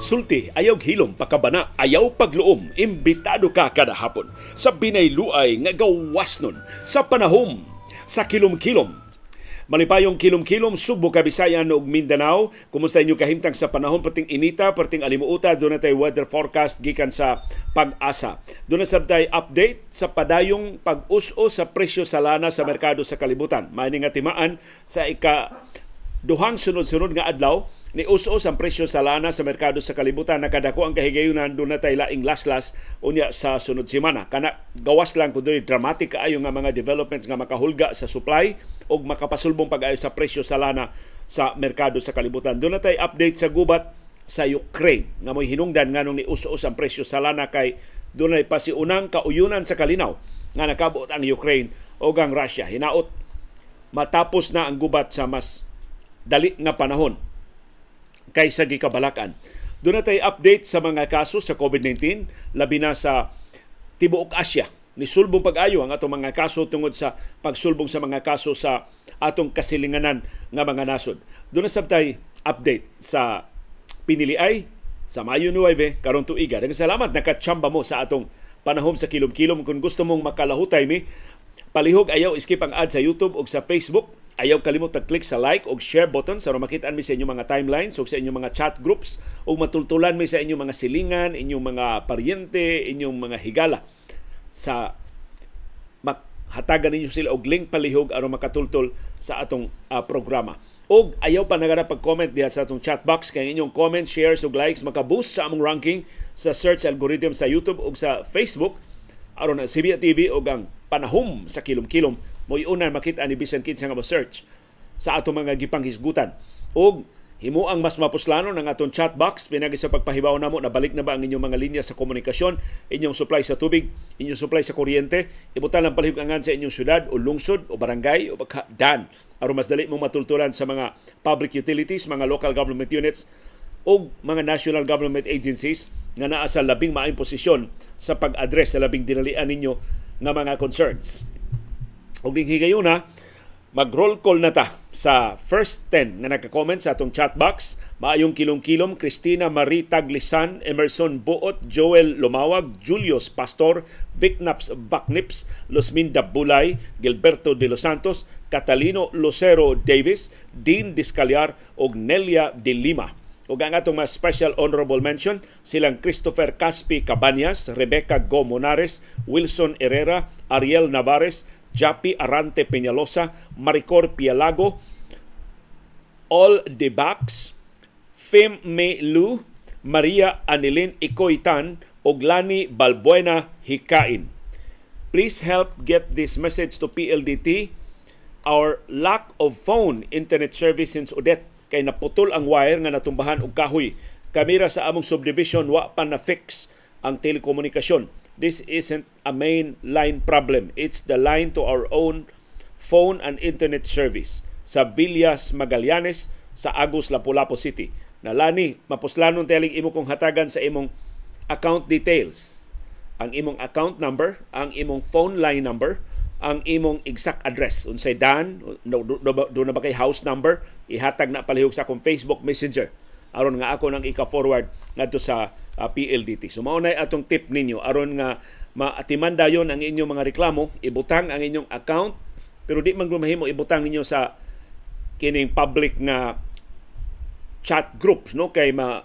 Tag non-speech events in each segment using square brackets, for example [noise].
Sulti, ayaw hilom, pakabana, ayaw pagluom, imbitado ka kada hapon sa binayluay nga gawas nun sa panahom sa kilom-kilom. Malipayong kilom-kilom, Subo, Kabisayan ug Mindanao. Kumusta inyo kahimtang sa panahon pating inita, pating alimuuta, doon natay weather forecast gikan sa pag-asa. Doon sabtay update sa padayong pag-uso sa presyo sa lana sa merkado sa kalibutan. May nga timaan sa ika duhang sunod-sunod nga adlaw ni us-us ang presyo sa lana sa merkado sa kalibutan nakadako ang kahigayunan do na tay laing laslas unya sa sunod semana kana gawas lang kun dili dramatic kaayo nga mga developments nga makahulga sa supply ug makapasulbong pag-ayo sa presyo sa lana sa merkado sa kalibutan do na tay update sa gubat sa Ukraine nga moy hinungdan nganong ni us-us ang presyo sa lana kay dunay pasiunang kauyunan sa kalinaw nga nakabot ang Ukraine o ang Russia hinaot matapos na ang gubat sa mas dali nga panahon kaysa gikabalakan. Doon natay update sa mga kaso sa COVID-19 labi na sa tibuok Asya. Nisulbong pag-ayo ang atong mga kaso tungod sa pagsulbong sa mga kaso sa atong kasilinganan nga mga nasod. Doon na sabtay update sa Piniliay, sa Mayo 9 karon tuiga. Daghang salamat nakatsamba mo sa atong panahom sa kilom-kilom kung gusto mong makalahutay mi palihog ayaw skip ang ad sa YouTube ug sa Facebook Ayaw kalimot pag-click sa like o share button sa makitaan mi sa inyong mga timelines o sa inyong mga chat groups o matultulan mi sa inyong mga silingan, inyong mga paryente, inyong mga higala sa hatagan ninyo sila og link palihog aron makatultol sa atong uh, programa. Og ayaw pa nagara pag-comment diha sa atong chat box kay inyong comment, shares ug likes makaboost sa among ranking sa search algorithm sa YouTube ug sa Facebook aron na CBA TV og ang panahom sa kilom-kilom Moyuna makita ni bisan kinsa nga search sa ato mga gipanghisgutan. Og himo ang mas mapuslano ng aton chat box pinagi sa pagpahibaw namo na balik na ba ang inyong mga linya sa komunikasyon, inyong supply sa tubig, inyong supply sa kuryente, ibutan ang palihukangan sa inyong syudad o lungsod o barangay o dan aron mas dali mo matultulan sa mga public utilities, mga local government units o mga national government agencies nga naa sa labing maayong posisyon sa pag-address sa labing dinalian ninyo nga mga concerns. Og ning higayuna, mag-roll call na ta sa first 10 na nagka-comment sa atong chat box. Maayong kilong kilom Christina Marie Taglisan, Emerson Buot, Joel Lumawag, Julius Pastor, Vicnaps Vacnips, Losminda Bulay, Gilberto de los Santos, Catalino Lucero Davis, Dean Discaliar og Nelia de Lima. O ang atong mga special honorable mention, silang Christopher Caspi Cabanyas, Rebecca Gomonares, Wilson Herrera, Ariel Navares, Japi Arante Peñalosa, Maricor Pialago, All the Backs, Fem May Lu, Maria Anilin Ikoitan, Oglani Balbuena Hikain. Please help get this message to PLDT. Our lack of phone internet service since Udet kay naputol ang wire nga natumbahan og kahoy. Kamira sa among subdivision wa pa na fix ang telekomunikasyon. This isn't a main line problem. It's the line to our own phone and internet service sa Villas Magallanes sa Agus Lapu-Lapu City. Nalani, mapuslanon telling imo kung hatagan sa imong account details. Ang imong account number, ang imong phone line number, ang imong exact address. Unsay dan, do, do, na ba kay house number, ihatag na palihog sa akong Facebook Messenger. Aron nga ako nang ika-forward ngadto sa uh, ah, PLDT. So mao atong tip ninyo aron nga maatiman yon ang inyong mga reklamo, ibutang ang inyong account, pero di man gumahimo ibutang ninyo sa kining public nga chat groups no kay ma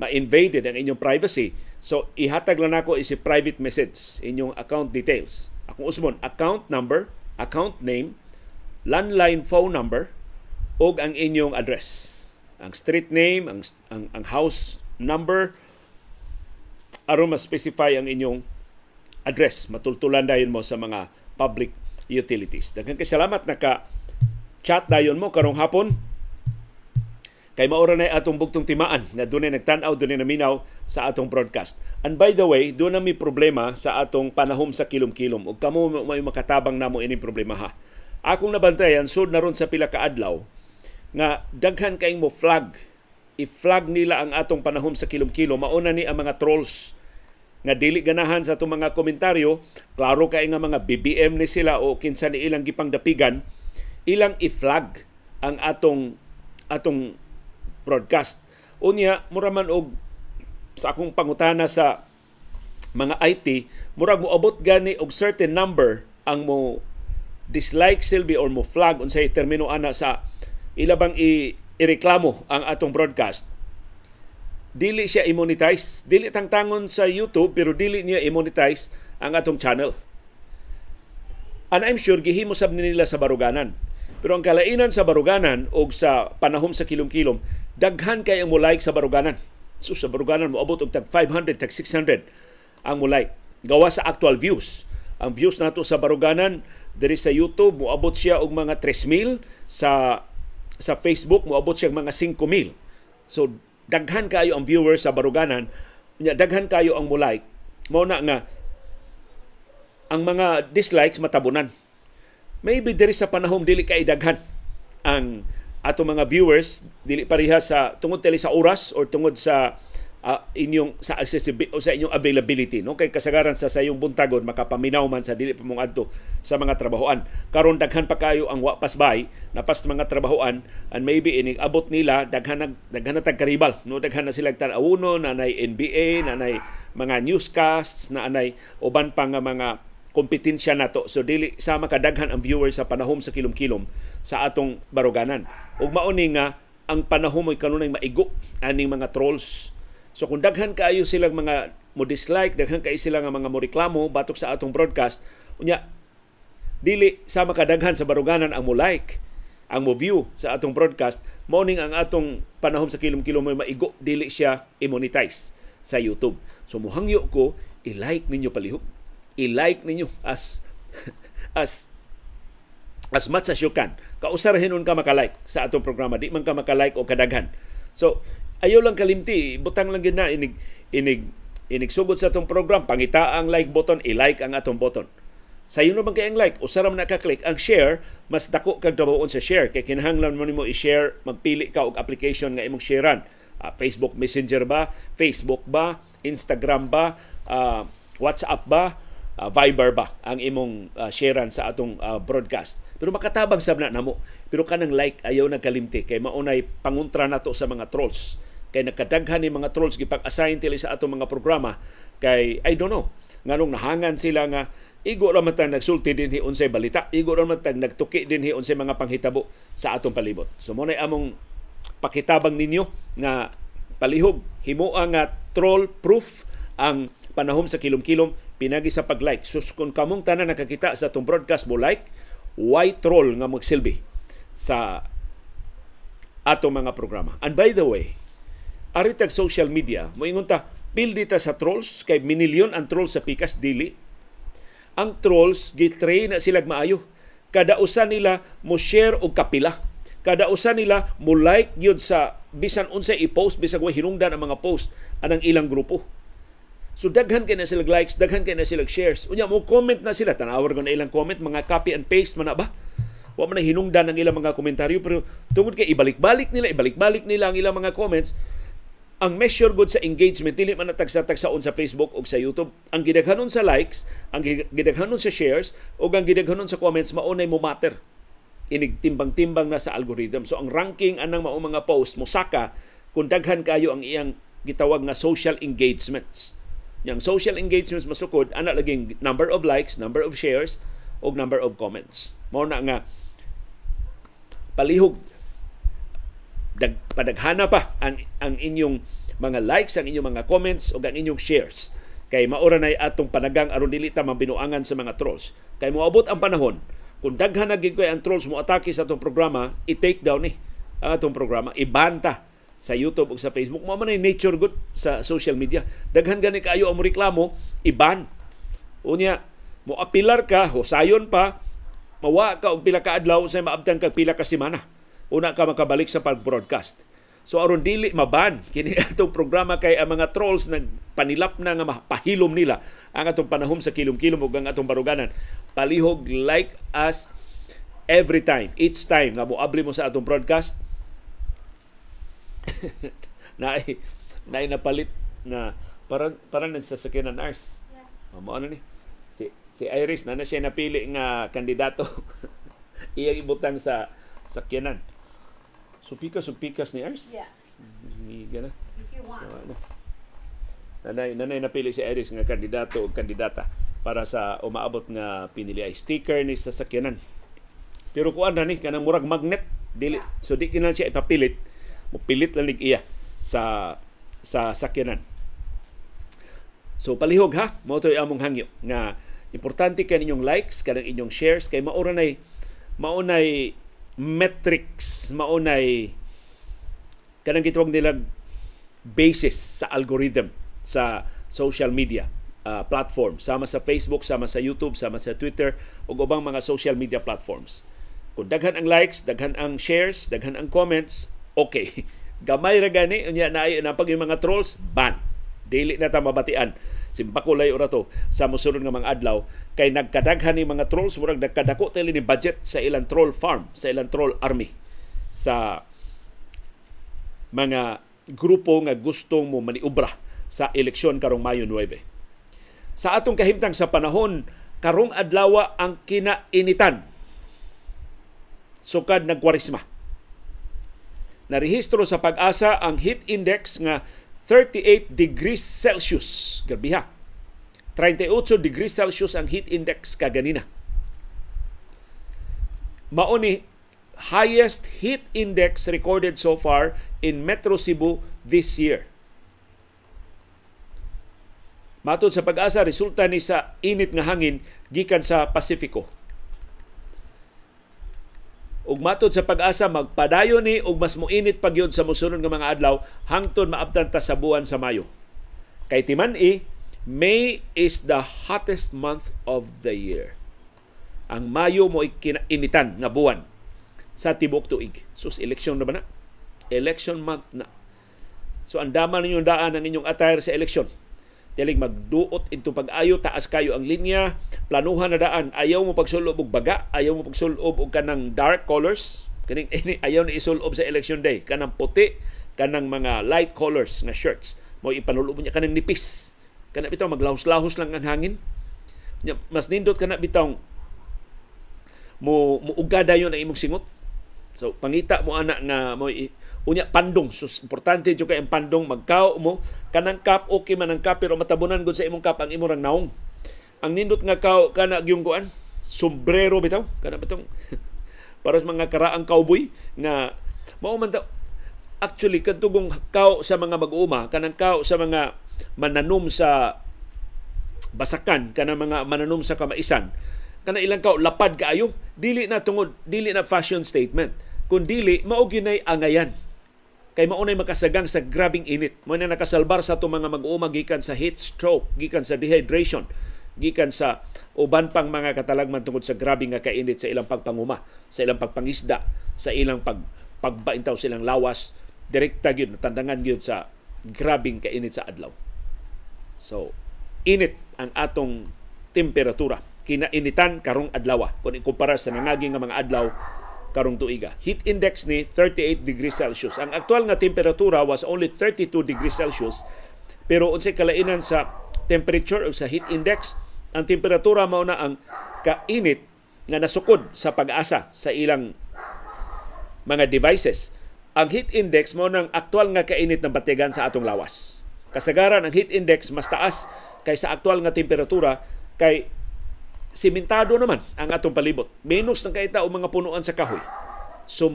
ma-invaded ang inyong privacy. So ihatag lang nako isi private message inyong account details. Ako usbon account number, account name, landline phone number ug ang inyong address. Ang street name, ang ang, ang house number aron ma-specify ang inyong address matultulan dayon mo sa mga public utilities. Daghang kay naka chat dayon mo karong hapon. Kay maura na atong bugtong timaan na dunay nagtan-aw dunay naminaw sa atong broadcast. And by the way, do na mi problema sa atong panahom sa kilom-kilom ug kamo may makatabang namo ini problema ha. Akong nabantayan sud na ron sa pila ka adlaw nga daghan kay mo flag i-flag nila ang atong panahom sa kilom-kilom mauna ni ang mga trolls nga dili ganahan sa itong mga komentaryo, klaro kay nga mga BBM ni sila o kinsa ni ilang gipangdapigan, ilang i-flag ang atong atong broadcast. Unya, muraman og sa akong pangutana sa mga IT, murag mo abot gani og certain number ang mo dislike silbi or mo flag unsay termino ana sa ilabang i ireklamo ang atong broadcast dili siya i-monetize. Dili tangtangon sa YouTube pero dili niya i-monetize ang atong channel. And I'm sure gihimo sab nila sa baruganan. Pero ang kalainan sa baruganan o sa panahom sa kilom-kilom, daghan kay ang mulay sa baruganan. So sa baruganan mo og tag 500 tag 600 ang mulay. Gawa sa actual views. Ang views nato sa baruganan diri sa YouTube moabot siya og mga 3,000 sa sa Facebook moabot siya mga 5,000. So daghan kayo ang viewers sa Baruganan, daghan kayo ang mulay. Mao na nga ang mga dislikes matabunan. Maybe diri sa panahon dili kay daghan ang ato mga viewers dili pareha sa tungod tele sa oras or tungod sa uh, inyong sa accessibility o sa inyong availability no kay kasagaran sa sayong buntagon makapaminaw man sa dili pa mong adto sa mga trabahoan karon daghan pa kayo ang wa pasbay na pas mga trabahoan and maybe ini abot nila daghan nag daghan tag karibal no daghan na sila tan-awuno na nay NBA na nay mga newscasts na anay uban pa nga mga kompetensya nato so dili sama kadaghan ang viewers sa panahom sa kilom-kilom sa atong baruganan ug mao nga ang panahom ay kanunay maigo aning mga trolls So kung daghan kaayo silang mga mo dislike, daghan kay sila nga mga mo reklamo batok sa atong broadcast, unya dili sama kadaghan sa baruganan ang mo like ang mo view sa atong broadcast morning ang atong panahon sa kilom-kilom may maigo dili siya i-monetize sa YouTube. So muhangyo ko i-like ninyo palihog. I-like ninyo as [laughs] as as much as you can. Kausarahinon ka maka-like sa atong programa, di man ka maka-like o kadaghan. So, Ayaw lang kalimti, butang lang gid na inig inig inig sugod sa atong program, pangita ang like button, i-like ang atong button. Sa na bang kay ang like o saram na ka-click ang share, mas dako kag dabaon sa share kay kinahanglan mo nimo i-share, magpili ka og application nga imong sharean. Uh, Facebook Messenger ba, Facebook ba, Instagram ba, uh, WhatsApp ba, uh, Viber ba ang imong uh, sharean sa atong uh, broadcast. Pero makatabang sab na mo. Pero kanang like ayaw na kalimti kay maunay panguntra nato sa mga trolls kay nakadaghan ni mga trolls gipag-assign tili sa atong mga programa kay I don't know nganong nahangan sila nga igo ra man tag nagsulti hi unsay balita igo ra man tag din hi unsay mga panghitabo sa atong palibot so mo among pakitabang ninyo nga palihog himuang nga troll proof ang panahom sa kilom-kilom pinagi sa pag-like sus kun kamong tanan nakakita sa atong broadcast mo like why troll nga magsilbi sa atong mga programa and by the way Ari social media, moingon ta, pildi ta sa trolls, kay minilyon ang trolls sa pikas dili. Ang trolls, gitrain na silag maayo. Kada usa nila mo share og kapila. Kada usa nila mo like gyud sa bisan unsay i-post bisag wa hinungdan ang mga post anang ilang grupo. So daghan kay na silag likes, daghan kay na silag shares. Unya mo comment na sila tanawar ko na ilang comment, mga copy and paste man na ba? Wa man hinungdan ang ilang mga komentaryo pero tungod kay ibalik-balik nila, ibalik-balik nila ang ilang mga comments, ang measure good sa engagement dili man natagsa-tagsaon sa Facebook o sa YouTube ang gidaghanon sa likes ang gidaghanon sa shares o ang gidaghanon sa comments mao nay mo matter inig timbang-timbang na sa algorithm so ang ranking anang mao mga post mo saka kung daghan kayo ang iyang gitawag nga social engagements yang social engagements masukod ana laging number of likes number of shares o number of comments mao na nga palihog dag, padaghana pa ang, ang inyong mga likes, ang inyong mga comments o ang inyong shares. Kay maura na atong panagang aron dili ta mabinuangan sa mga trolls. Kay moabot ang panahon kung daghan na gid ang trolls mo atake sa atong programa, i-take down ni eh, ang atong programa, ibanta sa YouTube o sa Facebook. Mao manay nature good sa social media. Daghan gani kayo ang reklamo, iban. Unya, mo apilar ka, husayon pa, mawa ka og pila ka adlaw sa maabtan kag pila ka semana una ka makabalik sa pag-broadcast. So aron dili maban [laughs] kini atong programa kay ang mga trolls nagpanilap na nga mapahilom nila ang atong panahom sa kilom-kilom ug ang atong baruganan. Palihog like us every time, each time nga moabli mo sa atong broadcast. na [laughs] na napalit na parang parang nagsasakyanan Ars. Yeah. ni? Si si Iris na na siya napili nga kandidato. [laughs] Iyang ibutang sa sakyanan. Supika-supikas ni Ars? Yeah. Mm-hmm. Ni gana. So, ano? Nanay, nanay napili si Iris nga kandidato o kandidata para sa umaabot nga pinili ay sticker ni sa sakyanan. Pero kuan na ni kanang murag magnet dili yeah. so di kinahanglan siya ipapilit. Mupilit lang lig iya sa sa sakyanan. So palihog ha, mao toy among hangyo nga importante kay ninyong likes, kanang inyong shares kay mao maunay, mao metrics maunay kanang gitawag nila basis sa algorithm sa social media uh, platform sama sa Facebook sama sa YouTube sama sa Twitter ug ubang mga social media platforms kung daghan ang likes daghan ang shares daghan ang comments okay [laughs] gamay ra gani unya na ay napag yung mga trolls ban dili na ta mabatian simbakulay ora to sa mosunod nga mga adlaw kay nagkadaghan ni mga trolls murag nagkadako tali ni budget sa ilang troll farm sa ilang troll army sa mga grupo nga gustong mo maniubra sa eleksyon karong Mayo 9. Sa atong kahimtang sa panahon karong adlawa ang kinainitan sukad nagkwarisma. Narehistro sa pag-asa ang heat index nga 38 degrees Celsius. Grabe 38 degrees Celsius ang heat index kaganina. Mao ni highest heat index recorded so far in Metro Cebu this year. Matod sa pag-asa, resulta ni sa init nga hangin gikan sa Pasifiko. Ug matod sa pag-asa magpadayo ni og mas muinit moinit pagyod sa mosunod nga mga adlaw hangtod maabtan ta sa buwan sa Mayo. Kay timan-i may is the hottest month of the year. Ang Mayo mo initan nga buwan sa tibok tuig. Sus, election na ba na? Election month na. So ang dama ninyong daan ang inyong attire sa election. Tilig magduot into pag-ayo, taas kayo ang linya, planuhan na daan, ayaw mo pagsulob og baga, ayaw mo pagsulob og kanang dark colors, kaning [laughs] ayaw ni isulob sa election day, kanang puti, kanang mga light colors na shirts, mo ipanulob niya kanang nipis kana bitaw maglahos-lahos lang ang hangin mas nindot kana bitaw mo muugada yon ang imong singot so pangita mo ana nga mo unya pandong sus importante jud kay ang pandong magkao mo kanang kap okay man ang kap pero matabunan gud sa imong kap ang imong rang naong ang nindot nga kao kana gyungguan sombrero bitaw kana bitong [laughs] para sa mga karaang cowboy nga mao man ta actually kadtugong kao sa mga mag-uuma kanang kao sa mga mananom sa basakan kana mga mananom sa kamaisan kana ilang kaw lapad kaayo dili na tungod dili na fashion statement kun dili mao ginay angayan kay maunay makasagang sa grabing init mo na nakasalbar sa to mga mag-uuma gikan sa heat stroke gikan sa dehydration gikan sa uban pang mga katalagman tungod sa grabing nga kainit sa ilang pagpanguma sa ilang pagpangisda sa ilang pag pagbaintaw silang lawas direkta gyud natandangan gyud sa grabing kainit sa adlaw. So, init ang atong temperatura. Kinainitan karong adlaw. Kung ikumpara sa nangaging nga mga adlaw, karong tuiga. Heat index ni 38 degrees Celsius. Ang aktual nga temperatura was only 32 degrees Celsius. Pero unsay kalainan sa temperature o sa heat index, ang temperatura mao na ang kainit nga nasukod sa pag-asa sa ilang mga devices ang heat index mo ng aktwal nga kainit ng batigan sa atong lawas. Kasagaran ang heat index mas taas kaysa aktwal nga temperatura kay simentado naman ang atong palibot. Menos ng kaita o mga punuan sa kahoy. So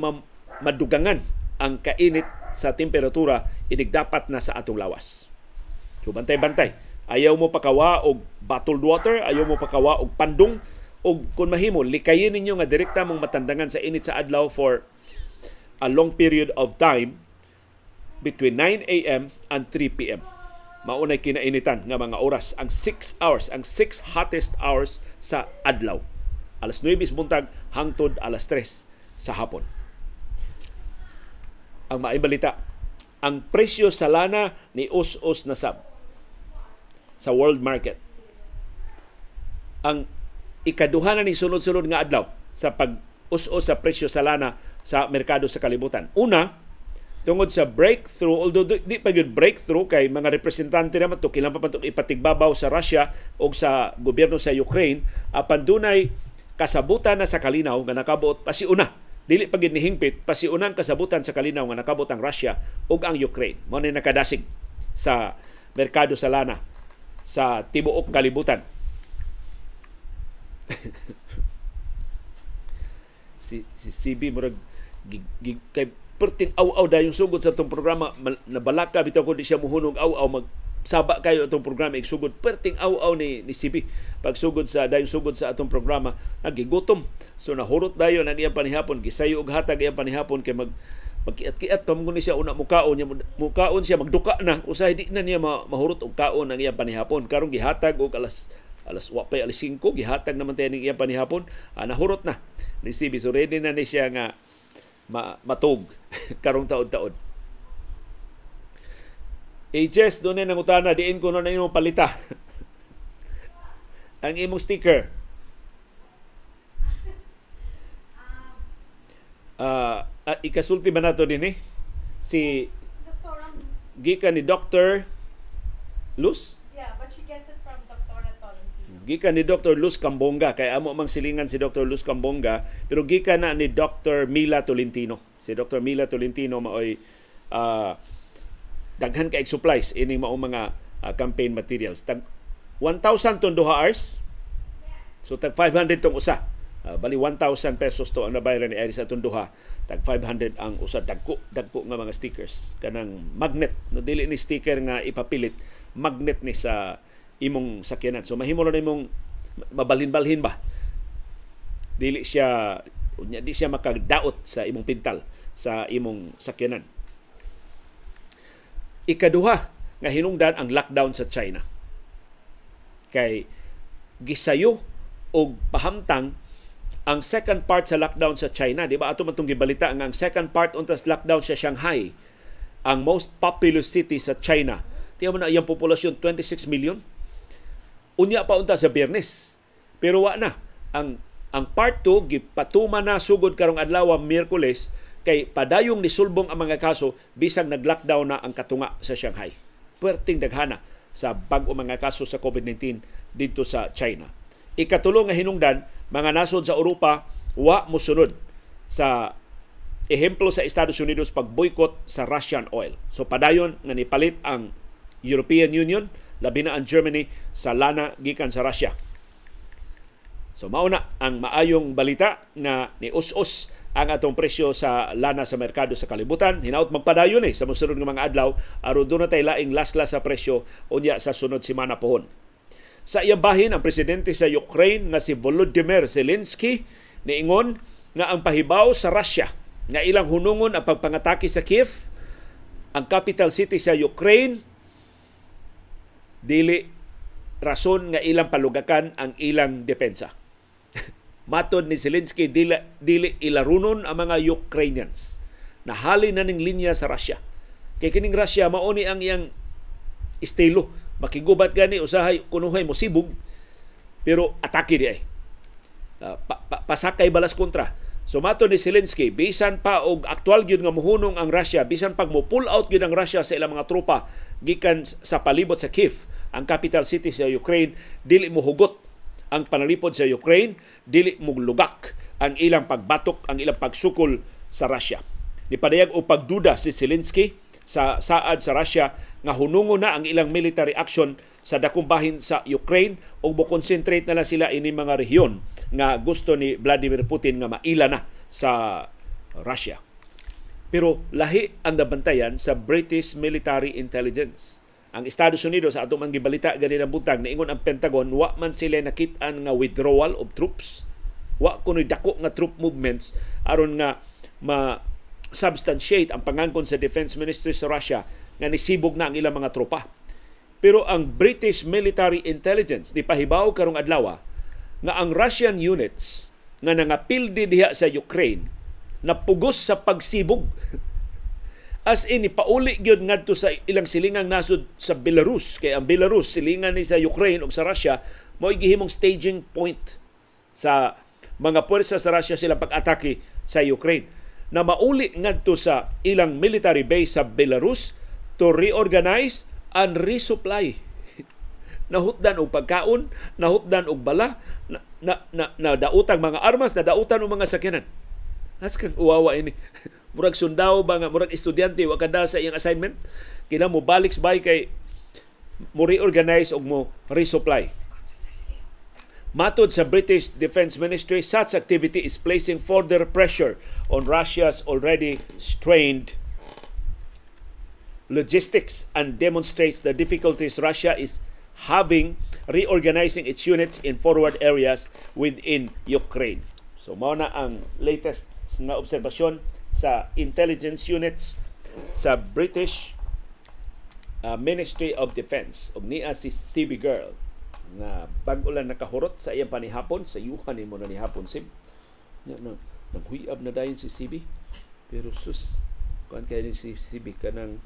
madugangan ang kainit sa temperatura inig dapat na sa atong lawas. So bantay-bantay. Ayaw mo pakawa og bottled water, ayaw mo pakawa og pandong, o kung mahimo, likayin ninyo nga direkta mong matandangan sa init sa adlaw for a long period of time between 9 a.m. and 3 p.m. Maunay kinainitan nga mga oras ang 6 hours, ang 6 hottest hours sa adlaw. Alas 9 buntag hangtod alas 3 sa hapon. Ang maibalita, ang presyo sa lana ni us-us na sab sa world market. Ang ikaduha ni sunod-sunod nga adlaw sa pag us-us sa presyo sa lana sa merkado sa kalibutan. Una, tungod sa breakthrough, although di, pa yun breakthrough kay mga representante naman to, kailangan pa pa ipatigbabaw sa Russia o sa gobyerno sa Ukraine, apan dunay kasabutan na sa kalinaw nga nakabuot pa si una. Dili pa gid nihingpit pa si unang kasabutan sa kalinaw nga nakabuot ang Russia ug ang Ukraine. Mao ni nakadasig sa merkado sa lana sa tibuok kalibutan. [laughs] si si CB murag gig, kay perting aw-aw dayong sugod sa itong programa nabalaka bitaw ko di siya muhunog aw-aw mag saba kayo itong programa igsugod perting aw-aw ni, ni CB pag sugod sa dayong sugod sa atong programa nagigutom so nahurot dayo ang iyang panihapon gisayo og hatag iyang panihapon kay mag magkiat-kiat pa mo siya una mukaon niya mukaon siya magduka na usahay di na niya ma, mahurot og kaon ang iyang panihapon karon gihatag og alas alas wapay alas 5 gihatag naman tayo ning iyang panihapon ah, nahurot na ni CB so ready na ni siya nga ma- matog [laughs] karong taod-taod. Ages, eh, doon na nangutana, diin ko na na imong palita. [laughs] ang imong sticker. Uh, [laughs] uh, ikasulti ba nato din eh? Si Gikan ni Dr. Luz? Yeah, but she gets it gikan ni Dr. Luz Cambonga kay amo mang silingan si Dr. Luz Cambonga pero gikan na ni Dr. Mila Tolentino. Si Dr. Mila Tolentino maoy uh, daghan kay supplies ini mao mga uh, campaign materials. Tag 1,000 tong duha hours. So tag 500 tong usa. Uh, bali 1,000 pesos to ang nabayaran ni Iris atong duha. Tag 500 ang usa dagko dagko nga mga stickers kanang magnet no dili ni sticker nga ipapilit magnet ni sa imong sakyanan. So mahimo na imong mabalhin-balhin ba. Dili siya unya di siya makagdaot sa imong pintal sa imong sakyanan. Ikaduha nga hinungdan ang lockdown sa China. Kay gisayo og pahamtang ang second part sa lockdown sa China, di ba? Ato man gibalita nga ang second part unta sa lockdown sa Shanghai, ang most populous city sa China. Tiyo mo na iyang populasyon 26 million unya pa unta sa Biyernes. Pero wa na ang ang part 2 gipatuman na sugod karong adlaw Miyerkules kay padayong ni sulbong ang mga kaso bisang nag-lockdown na ang katunga sa Shanghai. Perting daghana sa bag-o mga kaso sa COVID-19 dito sa China. Ikatulong nga hinungdan, mga nasod sa Europa wa musunod sa ehemplo sa Estados Unidos pag boycott sa Russian oil. So padayon nga nipalit ang European Union labi na ang Germany sa lana gikan sa Russia. So mauna ang maayong balita na ni us-us ang atong presyo sa lana sa merkado sa kalibutan. Hinaut magpadayon eh sa mosunod ng mga adlaw aron na tay laing lasla sa presyo unya sa sunod semana pohon. Sa iyang bahin ang presidente sa Ukraine nga si Volodymyr Zelensky niingon nga ang pahibaw sa Russia nga ilang hunungon ang pagpangatake sa Kiev ang capital city sa Ukraine dili rason nga ilang palugakan ang ilang depensa. [laughs] Matod ni Zelensky, dili, dili ilarunon ang mga Ukrainians. Nahali na ning linya sa Russia. Kay kining Russia, mauni ang iyang estilo. Makigubat gani, usahay, kunuhay mo sibog, pero atake di ay. Uh, pa, pa, pasakay balas kontra Sumato ni Zelensky, bisan pa og aktual gyud nga muhunong ang Russia, bisan pag mo pull out gyud ang Russia sa ilang mga tropa gikan sa palibot sa Kiev, ang capital city sa Ukraine, dili mo hugot ang panalipod sa Ukraine, dili mo lugak ang ilang pagbatok, ang ilang pagsukol sa Russia. Nipadayag o pagduda si Zelensky sa saad sa Russia nga hunungo na ang ilang military action sa dakong bahin sa Ukraine ug mo-concentrate na lang sila ini mga rehiyon nga gusto ni Vladimir Putin nga maila na sa Russia. Pero lahi ang nabantayan sa British Military Intelligence. Ang Estados Unidos sa atong gibalita gani ang buntag ingon ang Pentagon wa man sila nakit-an nga withdrawal of troops. Wa kuno dako nga troop movements aron nga ma substantiate ang pangangkon sa defense Ministry sa Russia nga nisibog na ang ilang mga tropa pero ang British Military Intelligence ni pahibaw karong adlaw ah, nga ang Russian units nga nangapildi diha sa Ukraine napugos sa pagsibog. [laughs] As in, ipauli gyud ngadto sa ilang silingang nasod sa Belarus. Kay ang Belarus, silingan ni sa Ukraine ug sa Russia, mao gihimong staging point sa mga pwersa sa Russia sila pag-atake sa Ukraine. Na mauli ngadto sa ilang military base sa Belarus to reorganize ang resupply [laughs] nahutdan og pagkaon, nahutdan og bala, na, na, na, na dautang mga armas, na dautan og mga sakyanan. Has kang uwawa ini. [laughs] murag sundao ba nga, murag estudyante, wa kada sa iyang assignment, kina mo balik bay kay mo reorganize og mo resupply. Matod sa British Defense Ministry, such activity is placing further pressure on Russia's already strained logistics and demonstrates the difficulties Russia is having reorganizing its units in forward areas within Ukraine. So mao na ang latest nga obserbasyon sa intelligence units sa British uh, Ministry of Defense ug niya si CB Girl na bag-ulan nakahurot sa iyang panihapon sa yuhan ni mo na nihapon sim na no, naghuiab na dayon si CB pero sus kan kay ni si CB kanang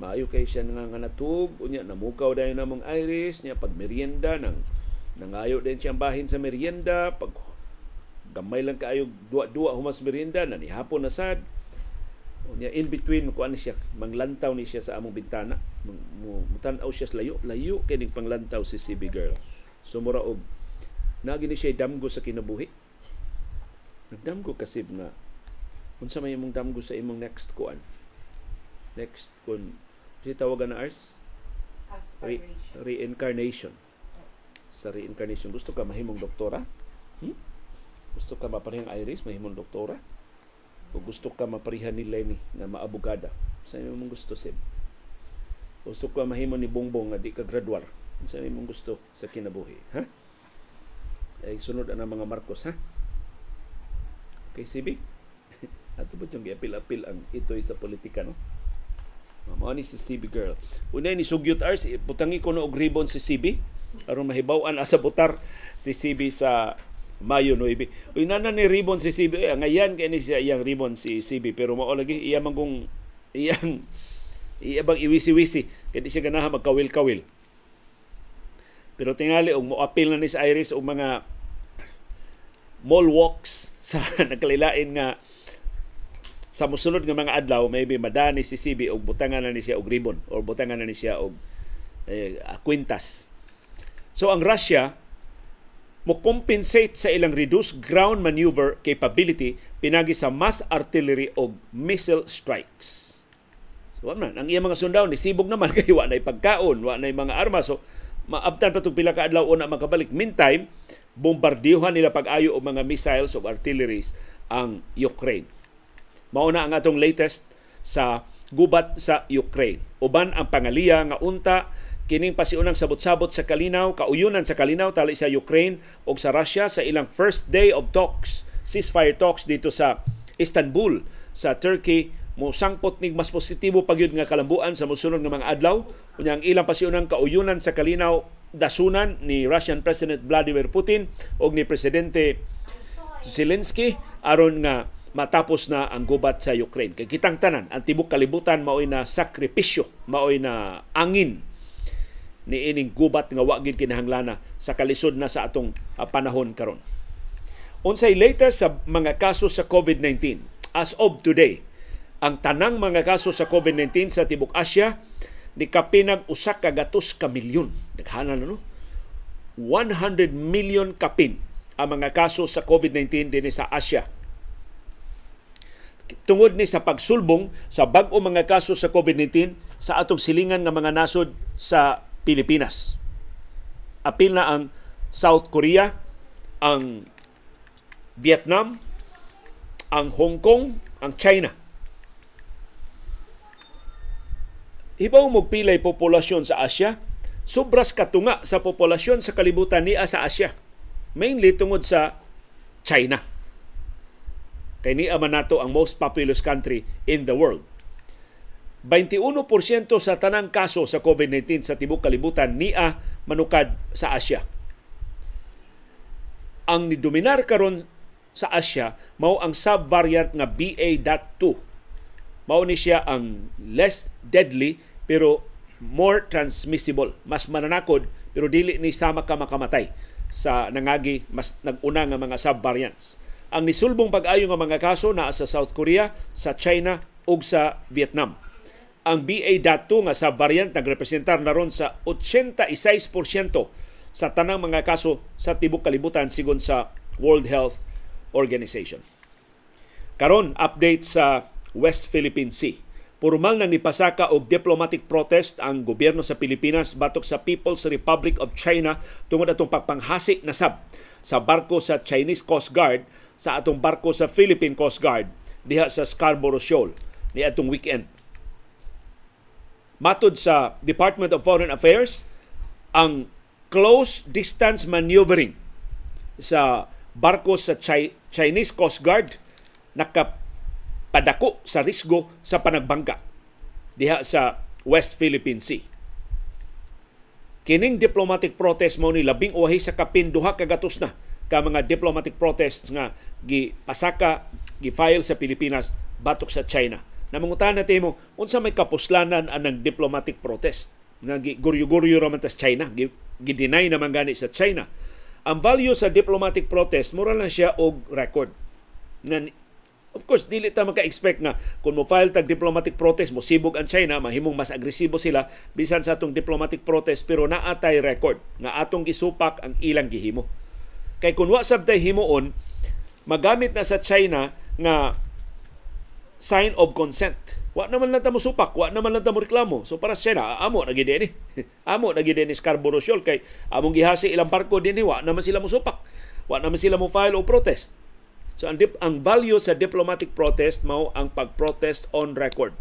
maayo kay siya nga nga natub unya namukaw dayon namong iris niya pag nang nangayo din siyang bahin sa merienda pag gamay lang kaayo duwa-duwa humas merienda na nihapon na sad unya in between ko ani siya manglantaw ni siya sa among bintana mutan-aw siya layo layo kay ning panglantaw si CB girl sumura og nagini siya damgo sa kinabuhi nagdamgo kasib nga unsa may imong damgo sa imong next kuan Next, kun si tawagan na ours? Re- reincarnation. Oh. Sa reincarnation, gusto ka mahimong doktora? Hmm? Gusto ka maparihang Iris, mahimong doktora? O gusto ka maparihan ni Lenny na maabugada? Sa mong gusto, Sib? Gusto ka mahimong ni Bongbong na di ka graduar? Sa mong gusto sa kinabuhi? Ha? Ay, sunod na mga Marcos, ha? Kay Sibi? [laughs] Ato ba yung giapil-apil ang ito'y sa politika, no? Mao ni si CB girl. Unay ni sugyot ars butangi ko na og ribbon si CB aron mahibaw-an asa butar si CB sa Mayo 9. Uy nana ni ribbon si CB eh, ngayan kay ni siya iyang ribbon si CB pero mao iya man kung iyang iya bang iwisi-wisi kay di siya ganaha magkawil-kawil. Pero tingali og moapil na ni si Iris og mga mall walks [laughs] sa nakalilain nga sa mosunod nga mga adlaw maybe madani si CB og butangan na ni siya og ribbon or butangan na ni siya og eh, kwintas. So ang Russia mo compensate sa ilang reduced ground maneuver capability pinagi sa mass artillery og missile strikes. So man, ang iyang mga sundao, ni sibog naman [laughs] kay Wala nay pagkaon, wala nay mga armas. So maabtan pa tug pila ka adlaw una makabalik. Meantime, bombardiyohan nila pag-ayo og mga missiles og artilleries ang Ukraine. Mauna ang atong latest sa gubat sa Ukraine. Uban ang pangaliya nga unta kining pasiunang sabot-sabot sa kalinaw, kauyunan sa kalinaw tali sa Ukraine ug sa Russia sa ilang first day of talks, ceasefire talks dito sa Istanbul sa Turkey mo sangpot mas positibo pagyud nga kalambuan sa mosunod nga mga adlaw unya ang ilang pasiunang kauyunan sa kalinaw dasunan ni Russian President Vladimir Putin ug ni presidente Zelensky aron nga matapos na ang gubat sa Ukraine. Kay kitang tanan, ang tibok kalibutan maoy na sakripisyo, maoy na angin ni ining gubat nga wa gid kinahanglan sa kalisod na sa atong ah, panahon karon. Unsay later sa mga kaso sa COVID-19 as of today, ang tanang mga kaso sa COVID-19 sa tibok Asya ni kapinag usak ka gatos ka milyon. Naghanan no? 100 million kapin ang mga kaso sa COVID-19 dinhi sa Asia tungod ni sa pagsulbong sa bag-o mga kaso sa COVID-19 sa atong silingan nga mga nasod sa Pilipinas. Apil na ang South Korea, ang Vietnam, ang Hong Kong, ang China. Hibaw mo pilay populasyon sa Asia, sobras katunga sa populasyon sa kalibutan niya sa Asia. Mainly tungod sa China Kay niya man nato ang most populous country in the world. 21% sa tanang kaso sa COVID-19 sa tibuok kalibutan niya manukad sa Asya. Ang nidominar karon sa Asya mao ang subvariant nga BA.2. Mao ni siya ang less deadly pero more transmissible, mas mananakod pero dili ni sama ka makamatay sa nangagi mas naguna nga mga subvariants ang nisulbong pag-ayo nga mga kaso na sa South Korea, sa China ug sa Vietnam. Ang BA dato nga sa variant nagrepresentar na ron sa 86% sa tanang mga kaso sa tibuok kalibutan sigon sa World Health Organization. Karon update sa West Philippine Sea. Formal na nipasaka og diplomatic protest ang gobyerno sa Pilipinas batok sa People's Republic of China tungod atong pagpanghasi nasab sa barko sa Chinese Coast Guard sa atong barko sa Philippine Coast Guard diha sa Scarborough Shoal ni atong weekend. Matod sa Department of Foreign Affairs, ang close distance maneuvering sa barko sa Chinese Coast Guard nakapadako sa risgo sa panagbangga diha sa West Philippine Sea. Kining diplomatic protest mo ni labing uhi sa kapin duha kagatos na ka mga diplomatic protests nga gipasaka gifile sa Pilipinas batok sa China. Namangutan na mo, unsa may kapuslanan anang diplomatic protest nga guryo-guryo raman ta sa China, gidinay naman gani sa China. Ang value sa diplomatic protest mura lang siya og record. Nga Of course, dili ta maka-expect nga kung mo file tag diplomatic protest mo sibog ang China, mahimong mas agresibo sila bisan sa atong diplomatic protest pero naatay record nga atong gisupak ang ilang gihimo. Kay kung wa sabtay himuon, magamit na sa China nga sign of consent. Wa naman lang tamo supak, wa naman lang tamo reklamo. So para sa China, amo na gid ni. Eh. [laughs] amo na gid ni Scarborough Shoal kay among gihasi ilang barko din eh, wa naman sila mo supak. Wa naman sila mo file o protest. So ang, dip, ang value sa diplomatic protest mao ang pag-protest on record.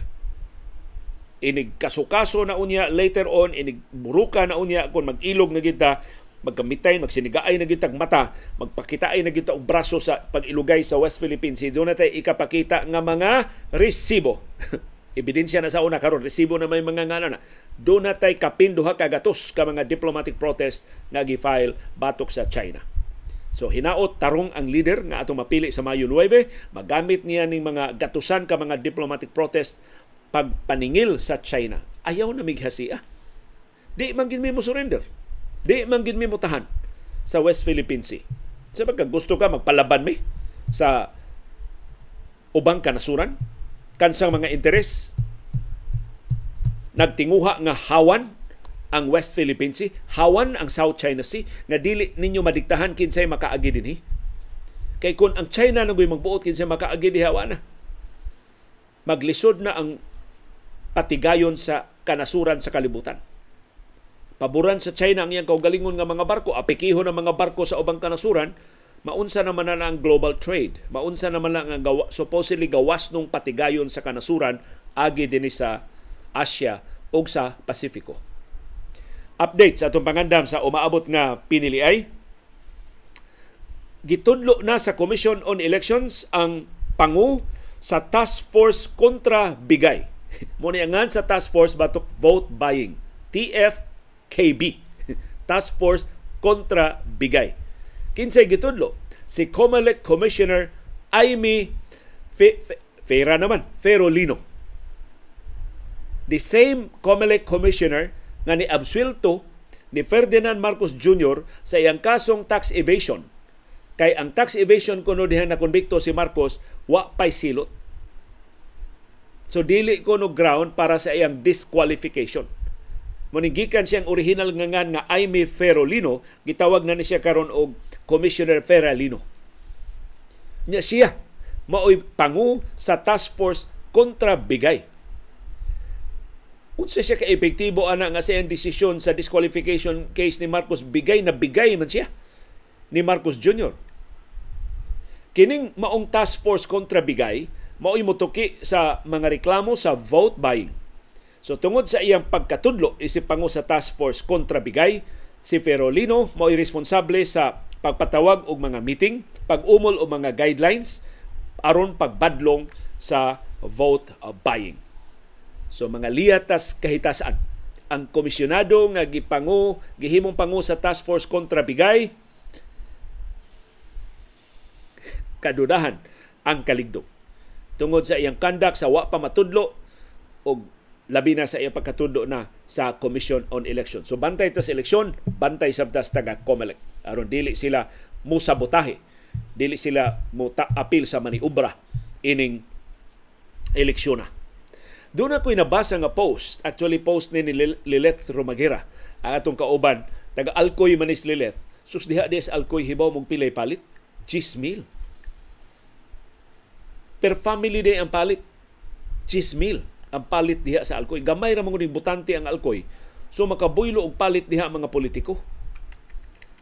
Inig kasukaso na unya later on inig buruka na unya kung mag-ilog na kita magkamitay, magsinigaay na gitag mata, magpakitaay na gitag og braso sa pag-ilugay sa West Philippines. Si Dunay ikapakita nga mga resibo. [laughs] Ebidensya na sa una karon resibo na may mga ngana na. Do na kapinduha ka gatos ka mga diplomatic protest nga gi batok sa China. So hinaot tarong ang leader nga atong mapili sa Mayo 9 magamit niya ning mga gatusan ka mga diplomatic protest pagpaningil sa China. Ayaw na mighasiya. Di man mo surrender. Di man gid mutahan sa West Philippine Sea. Sa pagka gusto ka magpalaban mi sa ubang kanasuran, kansang mga interes, nagtinguha nga hawan ang West Philippine Sea, hawan ang South China Sea, nga dili ninyo madiktahan kinsay makaagi dinhi. Kay kun ang China nagoy magbuot kinsay makaagi dihawa na. Maglisod na ang patigayon sa kanasuran sa kalibutan paboran sa China ang iyang kaugalingon nga mga barko, apikihon ang mga barko sa ubang kanasuran, maunsa naman na ang global trade. Maunsa naman na ang gawa, supposedly gawas nung patigayon sa kanasuran, agi din sa Asia o sa Pasifiko. Update sa atong pangandam sa umaabot nga pinili ay gitudlo na sa Commission on Elections ang pangu sa Task Force kontra Bigay. [laughs] Muniangan sa Task Force batok vote buying. TF KB. [laughs] Task Force kontra Bigay. Kinsay gitudlo si COMELEC Commissioner Aimee Fe- Fe- Fera naman, Ferolino. The same COMELEC Commissioner nga ni Absuelto ni Ferdinand Marcos Jr. sa iyang kasong tax evasion. Kay ang tax evasion kuno dihan na konbikto si Marcos, wa pay silot. So dili ko no ground para sa iyang disqualification. Monigikan siyang original nga ngan nga Aimee Ferolino, gitawag na ni siya karon og Commissioner Ferolino. Nya siya maoy pangu sa task force kontra bigay. Unsa siya ka epektibo ana nga sa desisyon sa disqualification case ni Marcos bigay na bigay man siya ni Marcos Jr. Kining maong task force kontra bigay maoy motuki sa mga reklamo sa vote buying So tungod sa iyang pagkatudlo isip pangu sa task force kontra Bigay, si Ferolino mao responsable sa pagpatawag og mga meeting, pag-umol og mga guidelines aron pagbadlong sa vote buying. So mga liatas kahitasan ang komisyonado nga gipangu gihimong pangu sa task force kontra Bigay [laughs] kadudahan ang kaligdo. tungod sa iyang kandak sa wa pa matudlo og labi na sa iya pagkatundo na sa Commission on Election. So bantay ta sa eleksyon, bantay sabtas taga COMELEC. aron dili sila mo dili sila mo apil sa maniubra ining eleksyon na. Doon ako'y nabasa nga post, actually post ni, ni Lilith Romagira, ang atong kauban, taga Alcoy Manis Lilith, sus diha des Alcoy hibaw mong pilay palit, cheese meal. Per family day ang palit, cheese meal ang palit diha sa Alcoy. Gamay ra manguning butante ang Alcoy. So makabuylo og palit diha mga politiko.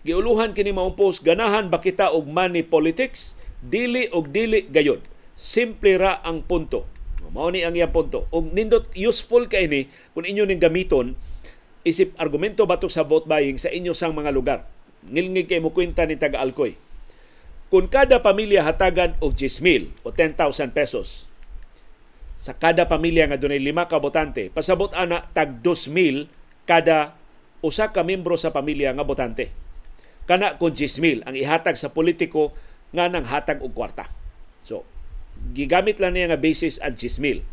Giuluhan kini maong post ganahan ba kita og money politics? Dili og dili gayod. Simple ra ang punto. Mao ni ang iyang punto. Og nindot useful kay ni kun inyo ning gamiton isip argumento batok sa vote buying sa inyo sang mga lugar. Ngilngig kay mo kwenta ni taga Alcoy. Kung kada pamilya hatagan og 10,000 o 10,000 pesos, sa kada pamilya nga dunay lima ka botante, pasabot ana tag 2,000 kada usa ka membro sa pamilya nga botante. Kana kun 10,000 ang ihatag sa politiko nga nang hatag og kwarta. So, gigamit lang niya nga basis ang 10,000.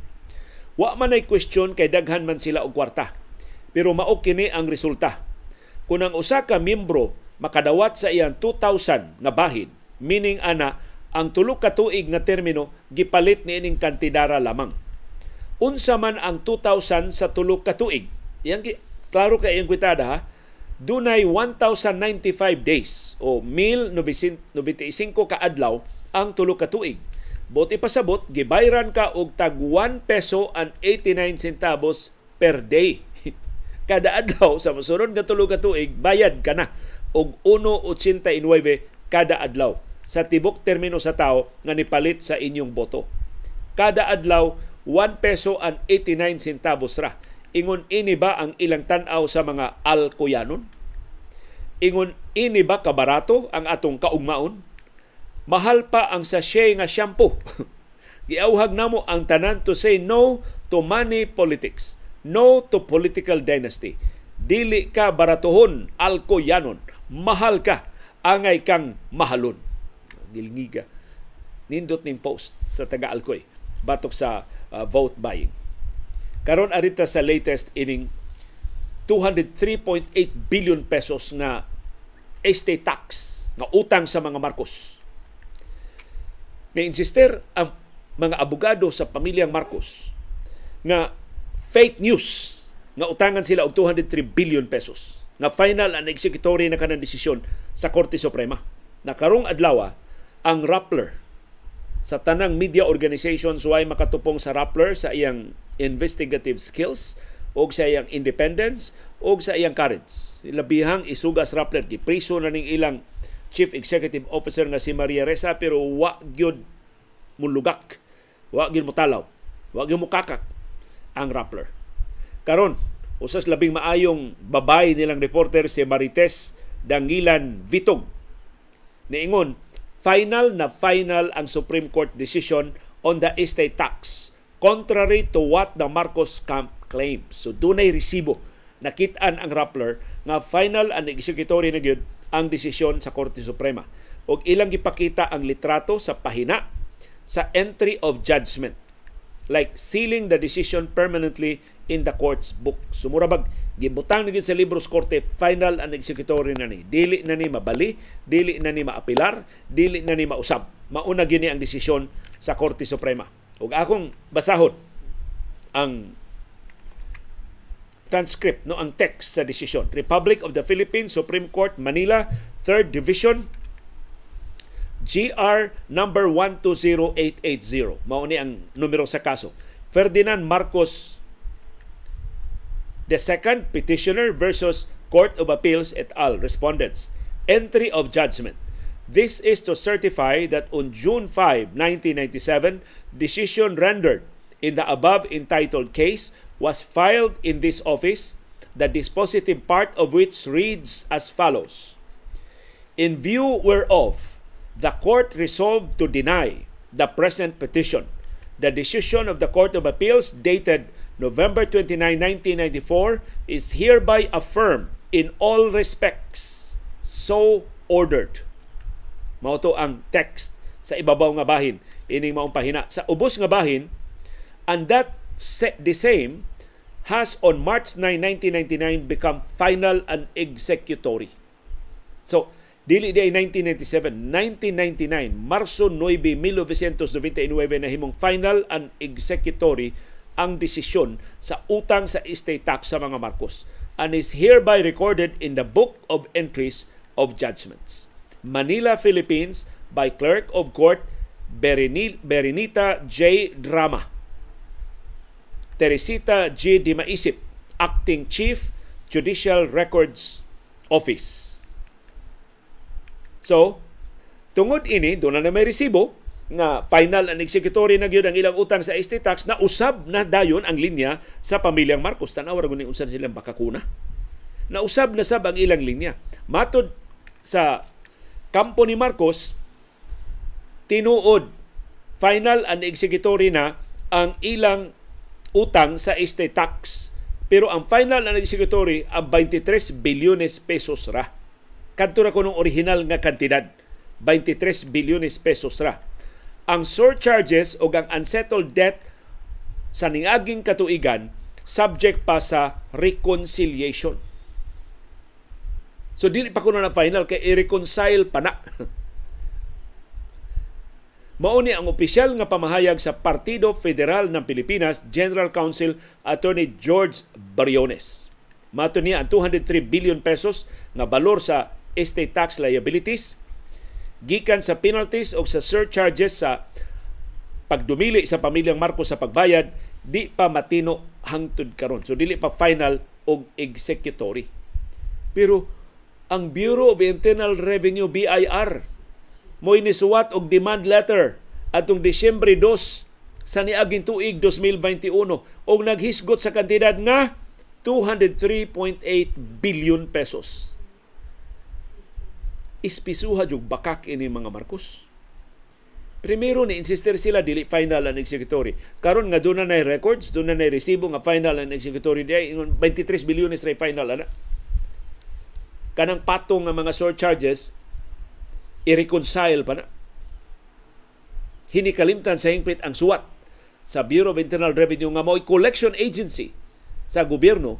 Wa man ay question kay daghan man sila og kwarta. Pero mao kini ang resulta. kun ang usa ka membro makadawat sa iyang 2,000 nga bahid, meaning ana ang tulo ka tuig nga termino gipalit ni ining kantidara lamang. Unsa man ang 2000 sa tulo ka tuig. Yang klaro kay ang kwitada ha. Dunay 1095 days o 1995 ka adlaw ang tulo ka tuig. bot ipasabot gibayran ka og tag 1 peso and 89 centavos per day. [laughs] Kada adlaw sa mosunod nga tulo ka tuig, bayad ka na og 1.89 kada adlaw sa tibok termino sa tao nga nipalit sa inyong boto. Kada adlaw 1 peso and 89 centavos ra. Ingon ini ba ang ilang tan-aw sa mga alkuyanon? Ingon ini ba kabarato ang atong kaugmaon? Mahal pa ang sachet nga shampoo. [laughs] Giauhag mo ang tanan to say no to money politics. No to political dynasty. Dili ka baratohon, alkoyanon. Mahal ka, angay kang mahalon. Dilngiga nindot ning post sa taga Alcoy batok sa uh, vote buying. Karon arita sa latest ining 203.8 billion pesos na estate tax nga utang sa mga Marcos. may insister ang mga abogado sa pamilyang Marcos nga fake news nga utangan sila og 203 billion pesos nga final ang executory na kanang desisyon sa Korte Suprema. Na karong adlawa ah, ang Rappler sa tanang media organizations way makatupong sa Rappler sa iyang investigative skills o sa iyang independence o sa iyang courage. Labihang isugas Rappler gipriso na ning ilang chief executive officer nga si Maria Ressa pero wa gyud mulugak, wa gyud mutalaw, wa gyud mukakak ang Rappler. Karon, usas labing maayong babay nilang reporter si Marites Dangilan Vitog. Niingon, final na final ang Supreme Court decision on the estate tax contrary to what the Marcos camp claimed. So dunay resibo nakitaan ang Rappler nga final and executory na gyud ang desisyon sa Korte Suprema Og ilang gipakita ang litrato sa pahina sa entry of judgment like sealing the decision permanently in the court's book. Sumurabag so, gibutang na sa libros korte final ang executory na ni dili na ni mabali dili na ni maapilar dili na ni mausab mauna gini ang desisyon sa Korte Suprema ug akong basahon ang transcript no ang text sa desisyon Republic of the Philippines Supreme Court Manila 3rd Division GR number 120880 mao ni ang numero sa kaso Ferdinand Marcos The second, Petitioner versus Court of Appeals et al. Respondents. Entry of Judgment. This is to certify that on June 5, 1997, decision rendered in the above entitled case was filed in this office, the dispositive part of which reads as follows. In view whereof, the court resolved to deny the present petition. The decision of the Court of Appeals dated November 29, 1994 is hereby affirmed in all respects so ordered. Mao to ang text sa ibabaw nga bahin ining maong pahina sa ubos nga bahin and that the same has on March 9, 1999 become final and executory. So, dili day 1997, 1999, Marso 9, 1999 na himong final and executory ang desisyon sa utang sa estate tax sa mga Marcos and is hereby recorded in the Book of Entries of Judgments. Manila, Philippines by Clerk of Court Berenita J. Drama. Teresita G. Dimaisip, Acting Chief Judicial Records Office. So, tungod ini, doon na may resibo, na final and executory na gyud ang ilang utang sa estate tax na usab na dayon ang linya sa pamilyang Marcos tanaw ra ni unsa silang bakakuna nausab na sab ang ilang linya matud sa kampo ni Marcos tinuod final and executory na ang ilang utang sa estate tax pero ang final and executory ang 23 bilyones pesos ra kadto ra kuno original nga kantidad 23 bilyones pesos ra ang surcharges o ang unsettled debt sa niaging katuigan subject pa sa reconciliation. So dili pa kuno na final kay i-reconcile pa na. [laughs] Mauni ang opisyal nga pamahayag sa Partido Federal ng Pilipinas, General Counsel Attorney George Briones. Mato niya ang 203 billion pesos na balor sa estate tax liabilities gikan sa penalties o sa surcharges sa pagdumili sa pamilyang Marcos sa pagbayad di pa matino hangtod karon so dili pa final og executory pero ang Bureau of Internal Revenue BIR mo inisuwat og demand letter atong Disyembre 2 sa niaging tuig 2021 og naghisgot sa kantidad nga 203.8 billion pesos ispisuha jug bakak ini mga Marcos. Primero ni insister sila dili final ang executory. Karon nga doon na records, doon na resibo nga final ang executory diay 23 billion is final ana. Kanang patong nga mga surcharges i-reconcile pa na. Hinikalimtan sa hingpit ang suwat sa Bureau of Internal Revenue nga mo'y collection agency sa gobyerno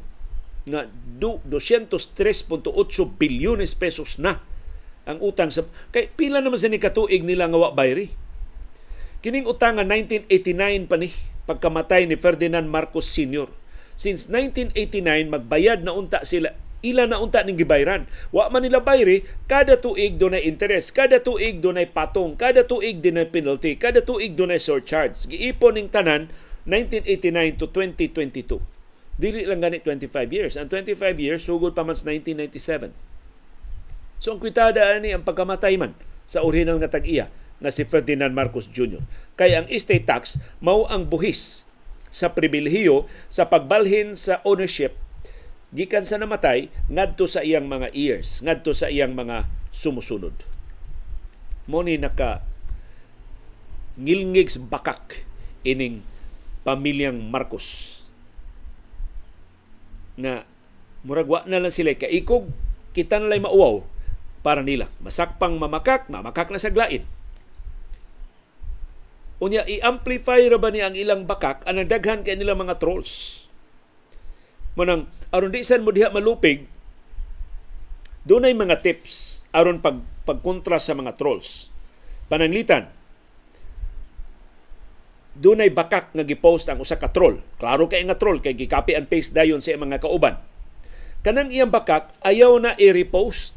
nga 203.8 bilyones pesos na ang utang sa kay pila naman sa ni katuig nila nga wa bayri. Kining utang 1989 pa ni pagkamatay ni Ferdinand Marcos Sr. Since 1989 magbayad na unta sila ila na unta ning gibayran. Wa man nila bayri, kada tuig dunay interest, kada tuig dunay patong, kada tuig dunay penalty, kada tuig dunay surcharge. Giipon ning tanan 1989 to 2022. Dili lang gani 25 years. Ang 25 years sugod pa man sa 1997. So ang kwitada ani ang pagkamatay man sa orihinal nga tag-iya na si Ferdinand Marcos Jr. Kay ang estate tax mao ang buhis sa pribilehiyo sa pagbalhin sa ownership gikan sa namatay ngadto sa iyang mga years, ngadto sa iyang mga sumusunod. Mo ni naka ngilngigs bakak ining pamilyang Marcos na murag wa na lang sila kay ikog kita na lay mauwaw para nila. Masakpang mamakak, mamakak na sa glain. Unya, i-amplify ra ba ni ang ilang bakak anang daghan kay nila mga trolls. Manang, aron di san mo diha malupig, dunay mga tips aron pag pagkontra sa mga trolls. Pananglitan, dunay bakak nga gipost ang usa ka troll. Klaro kay nga troll kay gi-copy and paste dayon sa mga kauban. Kanang iyang bakak ayaw na i-repost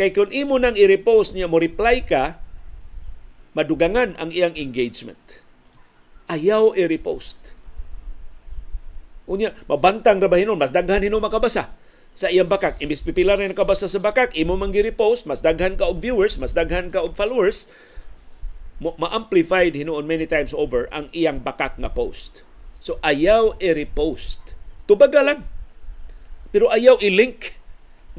Kay kung imo nang i-repost niya mo reply ka, madugangan ang iyang engagement. Ayaw i-repost. Unya, mabantang rabahinon, mas daghan hino makabasa sa iyang bakak. Imbis pipila rin nakabasa sa bakak, imo man gi-repost, mas daghan ka og viewers, mas daghan ka og followers, ma-amplified hinoon many times over ang iyang bakak na post. So ayaw i-repost. Tubaga lang. Pero ayaw i-link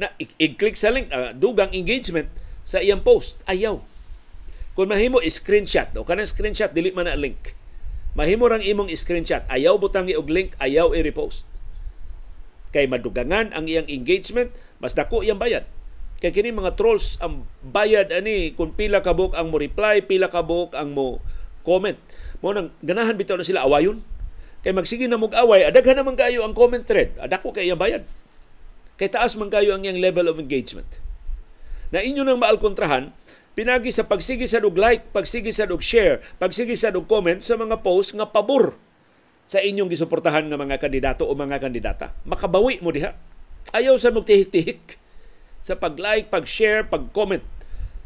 na i-click sa link uh, dugang engagement sa iyang post ayaw kung mahimo screenshot o kanang screenshot dili man na link mahimo rang imong screenshot ayaw butangi og link ayaw i-repost kay madugangan ang iyang engagement mas dako iyang bayad kay kini mga trolls ang bayad ani kung pila ka buok ang mo reply pila ka buok ang mo comment mo nang ganahan bitaw na sila awayon kay magsige na mog away adaghan naman kayo ang comment thread adako ah, kay iyang bayad Kay taas man kayo ang iyang level of engagement. Na inyo nang maalkontrahan, pinagi sa pagsigi sa dog like, pagsigi sa dog share, pagsigi sa dog comment sa mga post nga pabor sa inyong gisuportahan nga mga kandidato o mga kandidata. Makabawi mo diha. Ayaw sa magtihik-tihik sa pag-like, pag-share, pag-comment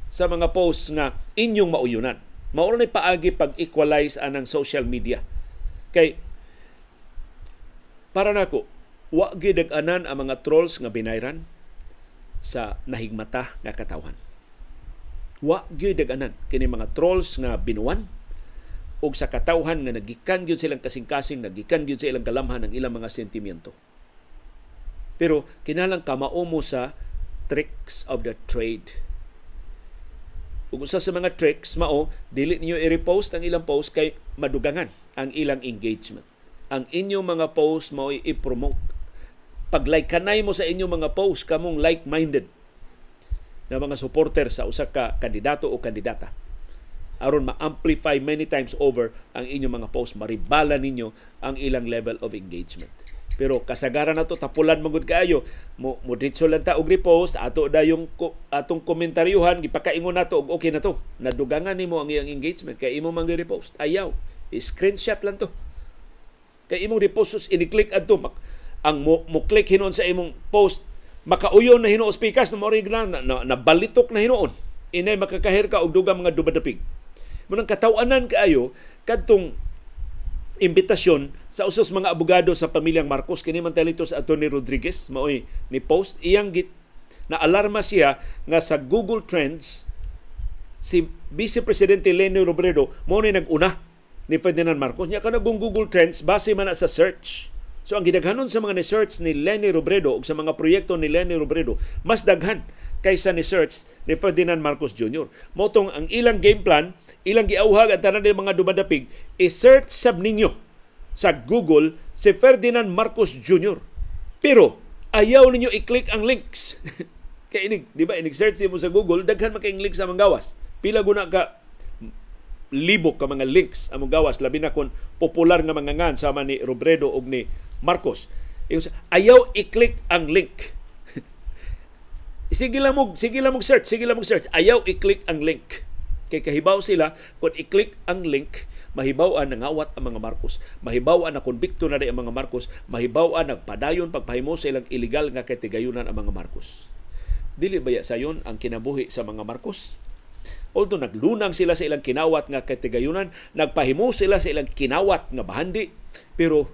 sa mga posts na inyong mauyunan. Mauro ni paagi pag-equalize anang social media. Kay para na nako, wa gidag-anan ang mga trolls nga binayran sa nahigmata nga katawan. Wa gidag-anan kini mga trolls nga binuwan og sa katawhan nga nagikan gyud silang kasing-kasing, nagikan gyud sa ilang kalamhan ang ilang mga sentimiento. Pero kinalang kamao mo sa tricks of the trade. Kung usa sa mga tricks mao dili niyo i-repost ang ilang post kay madugangan ang ilang engagement. Ang inyong mga post mao i-promote pag like kanay mo sa inyong mga post kamong like-minded na mga supporter sa usa ka kandidato o kandidata aron ma-amplify many times over ang inyong mga post maribala ninyo ang ilang level of engagement pero kasagaran nato tapulan magud kaayo mo mo ditso lang ta og repost ato da yung atong komentaryuhan gipakaingon nato og okay na to nadugangan nimo ang iyang engagement kay imo mangi repost ayaw I screenshot lang to kay imong repost sus ini-click adto ang mo, mo click hinon sa imong post makauyon na hinuos speakers na morig na, na, nabalitok na hinoon inay makakahir ka og dugang mga dumadapig munang katawanan kaayo kadtong imbitasyon sa usos mga abogado sa pamilyang Marcos kini man talito sa Attorney Rodriguez maoy ni post iyang git na alarma siya nga sa Google Trends si Vice Presidente Leni Robredo mo ni naguna ni Ferdinand Marcos niya kanagong Google Trends base man sa search So ang gidaghanon sa mga research ni Lenny Robredo o sa mga proyekto ni Lenny Robredo mas daghan kaysa ni Search ni Ferdinand Marcos Jr. Motong ang ilang game plan, ilang giauhag at tanan mga dumadapig, i-search sab ninyo sa Google si Ferdinand Marcos Jr. Pero ayaw ninyo i-click ang links. [laughs] Kay inig, di ba, inig-search mo sa Google, daghan maka-ing links sa manggawas. Pila guna ka libok ka mga links among gawas labi na kun popular nga mga ngan sama ni Robredo og ni Marcos. Ayaw i-click ang link. [laughs] sige lang mog, sige lang mog search, sige lang mog search. Ayaw i-click ang link. Kay kahibaw sila kun i-click ang link mahibaw-an nangawat ang mga Marcos, mahibaw-an na konbikto na ang mga Marcos, mahibaw-an nagpadayon pagpahimo sa ilang ilegal nga katigayunan ang mga Marcos. Dili ba sayon ang kinabuhi sa mga Marcos? Although naglunang sila sa ilang kinawat nga katigayunan, nagpahimo sila sa ilang kinawat nga bahandi, pero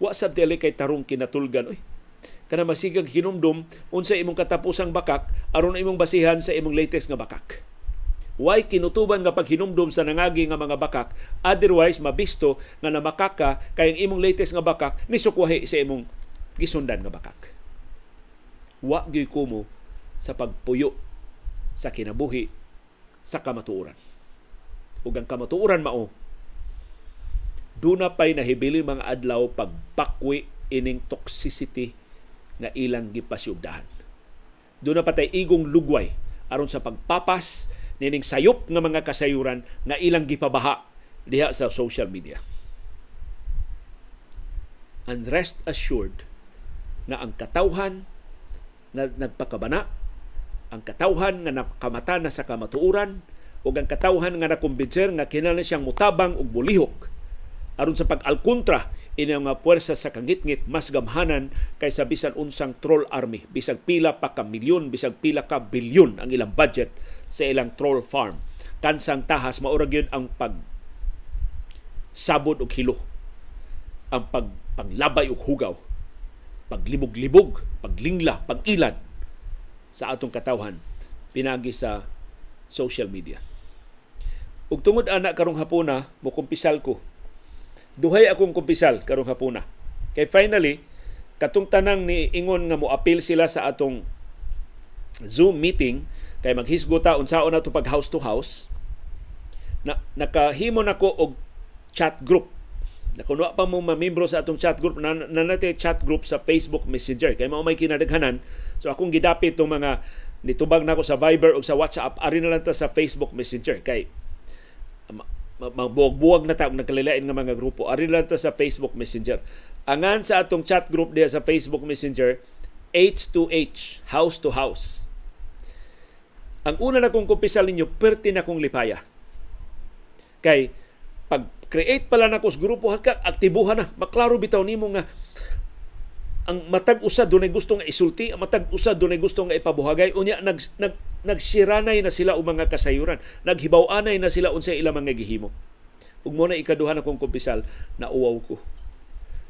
what's up dili kay tarong kinatulgan. Uy, kana masigag hinumdum unsa imong katapusang bakak aron imong basihan sa imong latest nga bakak Why kinutuban nga paghinumdum sa nangagi nga mga bakak otherwise mabisto nga namakaka kay ang imong latest nga bakak ni sukwahi sa imong gisundan nga bakak wa gyud kumo sa pagpuyo sa kinabuhi sa kamatuoran. Ug ang kamatuoran mao duna pay nahibili mga adlaw pagbakwi ining toxicity nga ilang gipasyugdahan. Duna patay igong lugway aron sa pagpapas nining sayop nga mga kasayuran nga ilang gipabaha diha sa social media. And rest assured na ang katawhan na nagpakabana ang katawhan nga nakamata na sa kamatuoran ug ang katawhan nga nakumbinser nga kinala siyang mutabang og bulihok aron sa pag-alkontra ina nga puwersa sa kangitngit mas gamhanan kaysa bisan unsang troll army bisag pila pa ka milyon bisag pila ka bilyon ang ilang budget sa ilang troll farm kansang tahas maurag yun ang pag sabod og hilo ang pag paglabay og hugaw paglibog-libog paglingla pagilad sa atong katawhan pinagi sa social media. Ug tungod ana karong hapuna, mo kumpisal ko. Duhay akong kumpisal karong hapuna. Kay finally, katong tanang ni ingon nga mo appeal sila sa atong Zoom meeting kay maghisgota unsaon to pag house to house. Na nakahimo nako og chat group na kung pa mo mamembro sa atong chat group, na, na nate chat group sa Facebook Messenger. kay mao may kinadaghanan So akong gidapit itong mga nitubag na nako sa Viber o sa WhatsApp ari na lang ta sa Facebook Messenger kay magbuwag na ta og nagkalilain nga mga grupo ari na lang ta sa Facebook Messenger angan sa atong chat group diya sa Facebook Messenger H2H house to house ang una na kong kumpisal ninyo perti na kong lipaya kay pag create pala na kos grupo hagka aktibuhan na maklaro bitaw nimo nga ang matag usa dunay gusto nga isulti, ang matag usa dunay gusto nga ipabuhagay unya nag, nag nagsiranay na sila og mga kasayuran, naghibaw-anay na sila unsay ilang mga gihimo. Ug mo na ikaduha na kong kumpisal, nauwaw ko.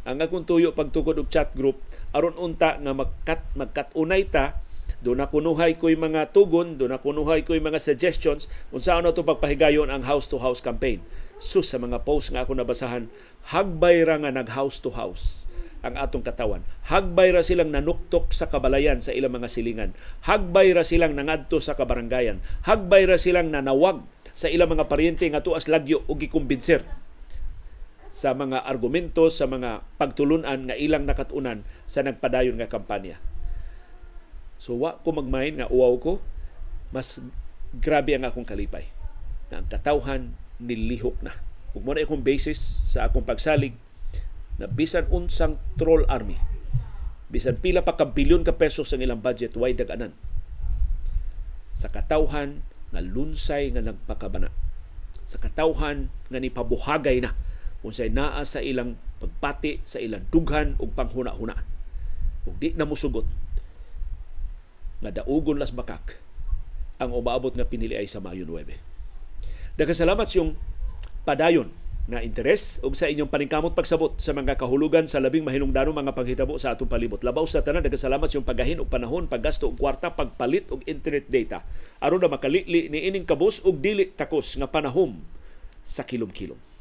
Ang akong tuyo pagtukod og chat group aron unta nga magkat magkatunay ta do na kunuhay ko'y mga tugon, do na kunuhay ko'y mga suggestions kung saan to pagpahigayon ang house-to-house campaign. Sus, sa mga post nga ako nabasahan, hagbay ra nga nag-house-to-house ang atong katawan. Hagbay ra silang nanuktok sa kabalayan sa ilang mga silingan. Hagbay ra silang nangadto sa kabarangayan. Hagbay ra silang nanawag sa ilang mga paryente nga tuas lagyo og gikumbinser sa mga argumento sa mga pagtulunan nga ilang nakatunan sa nagpadayon nga kampanya. So wa ko magmain nga uaw ko mas grabe ang akong kalipay na ang katawhan nilihok na. Ug mo na akong basis sa akong pagsalig na bisan unsang troll army bisan pila pa ka bilyon ka pesos ang ilang budget way daganan sa katawhan nga lunsay nga nagpakabana sa katawhan nga nipabuhagay na unsay naa sa ilang pagpati sa ilang dughan ug panghuna-huna ug di na musugot nga daugon las bakak ang umaabot nga pinili ay sa Mayo 9 Nagkasalamat yung padayon na interes ug sa inyong paningkamot pagsabot sa mga kahulugan sa labing mahinungdanong mga panghitabo sa atong palibot. Labaw sa tanan nagkasalamat sa pagahin og panahon, paggasto og kwarta, pagpalit og internet data aron na makalili ni ining kabus og dili takos nga panahom sa kilom-kilom.